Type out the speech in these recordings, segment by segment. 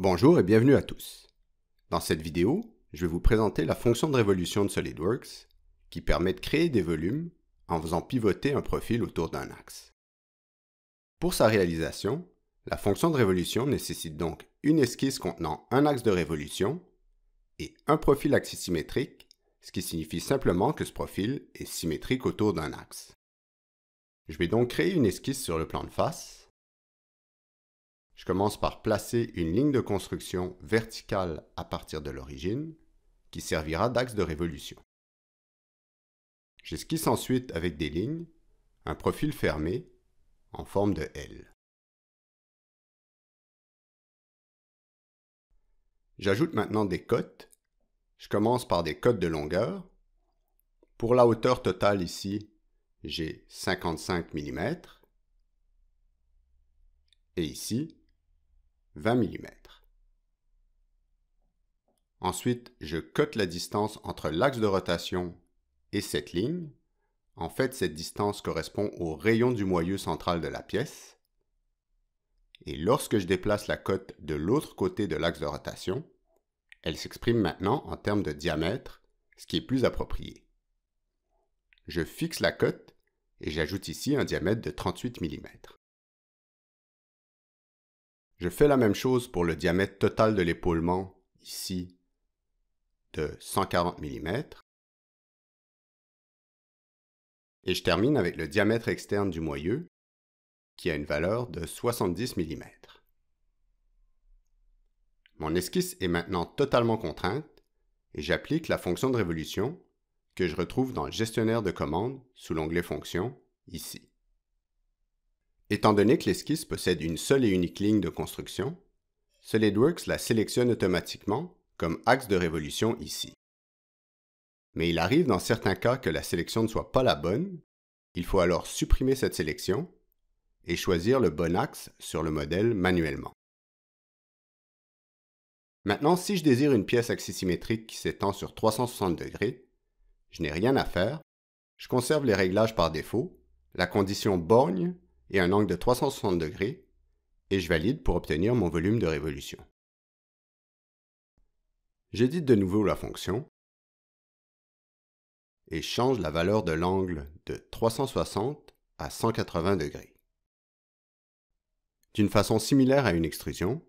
Bonjour et bienvenue à tous. Dans cette vidéo, je vais vous présenter la fonction de révolution de SolidWorks qui permet de créer des volumes en faisant pivoter un profil autour d'un axe. Pour sa réalisation, la fonction de révolution nécessite donc une esquisse contenant un axe de révolution et un profil axisymétrique, ce qui signifie simplement que ce profil est symétrique autour d'un axe. Je vais donc créer une esquisse sur le plan de face je commence par placer une ligne de construction verticale à partir de l'origine, qui servira d'axe de révolution. J'esquisse ensuite avec des lignes un profil fermé en forme de L. J'ajoute maintenant des cotes. Je commence par des cotes de longueur. Pour la hauteur totale ici, j'ai 55 mm. Et ici, 20 mm. Ensuite, je cote la distance entre l'axe de rotation et cette ligne. En fait, cette distance correspond au rayon du moyeu central de la pièce. Et lorsque je déplace la cote de l'autre côté de l'axe de rotation, elle s'exprime maintenant en termes de diamètre, ce qui est plus approprié. Je fixe la cote et j'ajoute ici un diamètre de 38 mm. Je fais la même chose pour le diamètre total de l'épaulement, ici, de 140 mm. Et je termine avec le diamètre externe du moyeu, qui a une valeur de 70 mm. Mon esquisse est maintenant totalement contrainte, et j'applique la fonction de révolution, que je retrouve dans le gestionnaire de commandes, sous l'onglet Fonctions, ici. Étant donné que l'esquisse possède une seule et unique ligne de construction, SolidWorks la sélectionne automatiquement comme axe de révolution ici. Mais il arrive dans certains cas que la sélection ne soit pas la bonne, il faut alors supprimer cette sélection et choisir le bon axe sur le modèle manuellement. Maintenant, si je désire une pièce axisymétrique qui s'étend sur 360 degrés, je n'ai rien à faire, je conserve les réglages par défaut, la condition borgne et un angle de 360 degrés, et je valide pour obtenir mon volume de révolution. J'édite de nouveau la fonction et change la valeur de l'angle de 360 à 180 degrés. D'une façon similaire à une extrusion,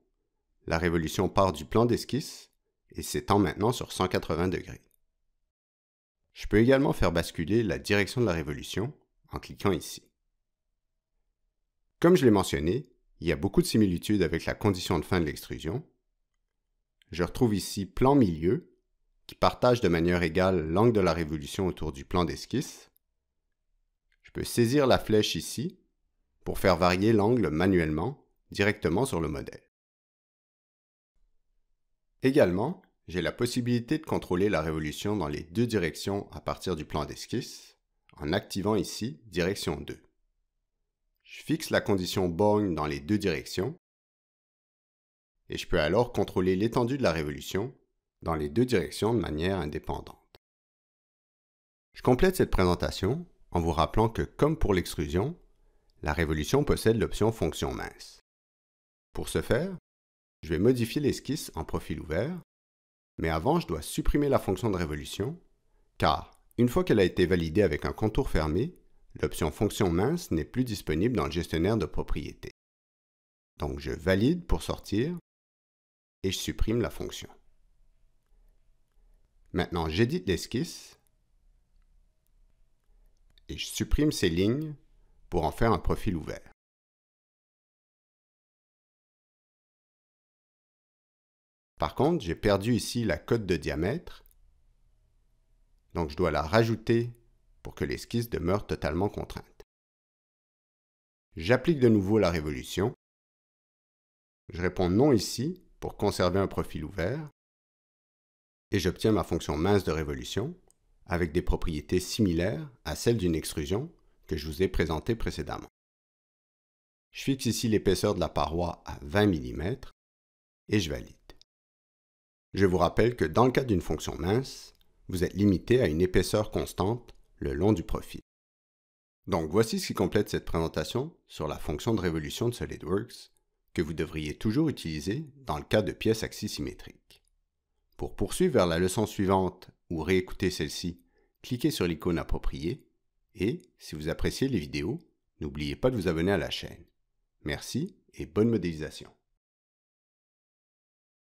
la révolution part du plan d'esquisse et s'étend maintenant sur 180 degrés. Je peux également faire basculer la direction de la révolution en cliquant ici. Comme je l'ai mentionné, il y a beaucoup de similitudes avec la condition de fin de l'extrusion. Je retrouve ici plan milieu, qui partage de manière égale l'angle de la révolution autour du plan d'esquisse. Je peux saisir la flèche ici pour faire varier l'angle manuellement directement sur le modèle. Également, j'ai la possibilité de contrôler la révolution dans les deux directions à partir du plan d'esquisse en activant ici Direction 2. Je fixe la condition borgne dans les deux directions et je peux alors contrôler l'étendue de la révolution dans les deux directions de manière indépendante. Je complète cette présentation en vous rappelant que, comme pour l'extrusion, la révolution possède l'option fonction mince. Pour ce faire, je vais modifier l'esquisse en profil ouvert, mais avant je dois supprimer la fonction de révolution, car une fois qu'elle a été validée avec un contour fermé, l'option fonction mince n'est plus disponible dans le gestionnaire de propriétés. Donc je valide pour sortir et je supprime la fonction. Maintenant, j'édite l'esquisse et je supprime ces lignes pour en faire un profil ouvert. Par contre, j'ai perdu ici la cote de diamètre, donc je dois la rajouter pour que l'esquisse demeure totalement contrainte. J'applique de nouveau la révolution. Je réponds non ici pour conserver un profil ouvert et j'obtiens ma fonction mince de révolution avec des propriétés similaires à celles d'une extrusion que je vous ai présentée précédemment. Je fixe ici l'épaisseur de la paroi à 20 mm et je valide. Je vous rappelle que dans le cas d'une fonction mince, vous êtes limité à une épaisseur constante le long du profil. Donc voici ce qui complète cette présentation sur la fonction de révolution de SolidWorks que vous devriez toujours utiliser dans le cas de pièces axisymétriques. Pour poursuivre vers la leçon suivante ou réécouter celle-ci, cliquez sur l'icône appropriée et, si vous appréciez les vidéos, n'oubliez pas de vous abonner à la chaîne. Merci et bonne modélisation.